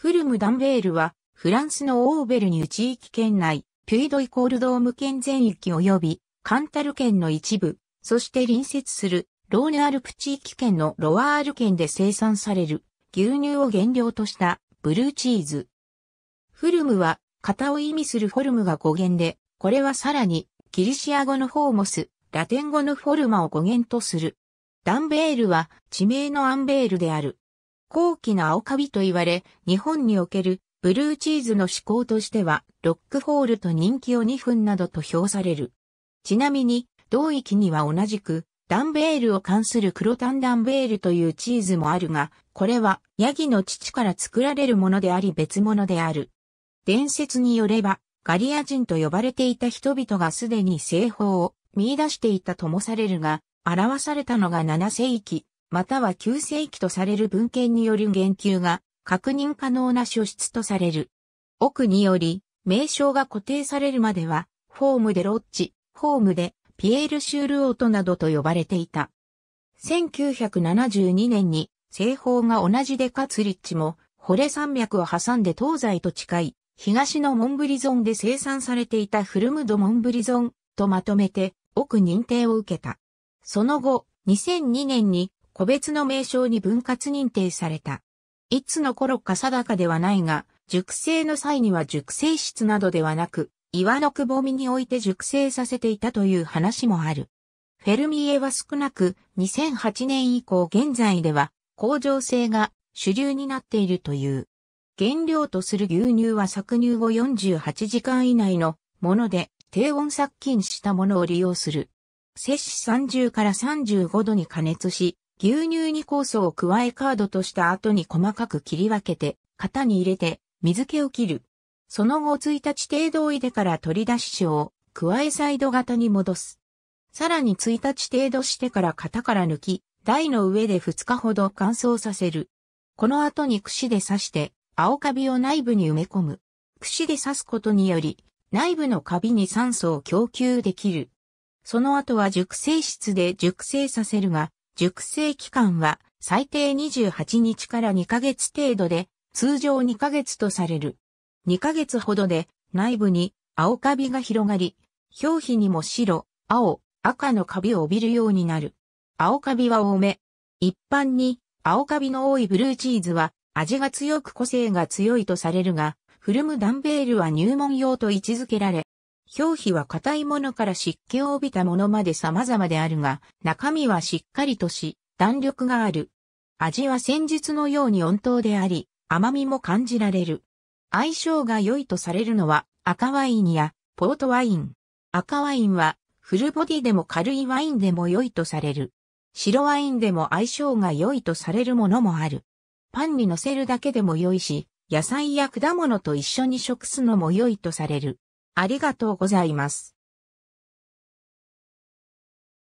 フルムダンベールは、フランスのオーベルニュ地域圏内、ピュイドイコールドーム県全域及び、カンタル県の一部、そして隣接する、ローネアルプ地域圏のロワール県で生産される、牛乳を原料とした、ブルーチーズ。フルムは、型を意味するフォルムが語源で、これはさらに、ギリシア語のフォーモス、ラテン語のフォルマを語源とする。ダンベールは、地名のアンベールである。高貴の青カビと言われ、日本におけるブルーチーズの思考としては、ロックホールと人気を2分などと評される。ちなみに、同域には同じく、ダンベールを関する黒タンダンベールというチーズもあるが、これはヤギの乳から作られるものであり別物である。伝説によれば、ガリア人と呼ばれていた人々がすでに製法を見出していたともされるが、表されたのが7世紀、または旧世紀とされる文献による言及が確認可能な書出とされる。奥により、名称が固定されるまでは、フォームでロッチ、フォームでピエール・シュールオートなどと呼ばれていた。1972年に西方が同じでカツリッチも、ホレ山脈を挟んで東西と近い、東のモンブリゾンで生産されていたフルムド・モンブリゾンとまとめて、奥認定を受けた。その後、2002年に個別の名称に分割認定された。いつの頃か定かではないが、熟成の際には熟成室などではなく、岩のくぼみにおいて熟成させていたという話もある。フェルミエは少なく2008年以降現在では工場性が主流になっているという。原料とする牛乳は搾乳後48時間以内のもので低温殺菌したものを利用する。摂氏30から35度に加熱し、牛乳に酵素を加えカードとした後に細かく切り分けて、型に入れて、水気を切る。その後1日程度入れから取り出し塩を加えサイド型に戻す。さらに1日程度してから型から抜き、台の上で2日ほど乾燥させる。この後に串で刺して、青カビを内部に埋め込む。串で刺すことにより、内部のカビに酸素を供給できる。その後は熟成室で熟成させるが、熟成期間は最低28日から2ヶ月程度で、通常2ヶ月とされる。2ヶ月ほどで内部に青カビが広がり、表皮にも白、青、赤のカビを帯びるようになる。青カビは多め。一般に青カビの多いブルーチーズは味が強く個性が強いとされるが、フルムダンベールは入門用と位置づけられ、表皮は硬いものから湿気を帯びたものまで様々であるが、中身はしっかりとし、弾力がある。味は先日のように温湯であり、甘みも感じられる。相性が良いとされるのは赤ワインやポートワイン。赤ワインはフルボディでも軽いワインでも良いとされる。白ワインでも相性が良いとされるものもある。パンに乗せるだけでも良いし、野菜や果物と一緒に食すのも良いとされる。ありがとうございます。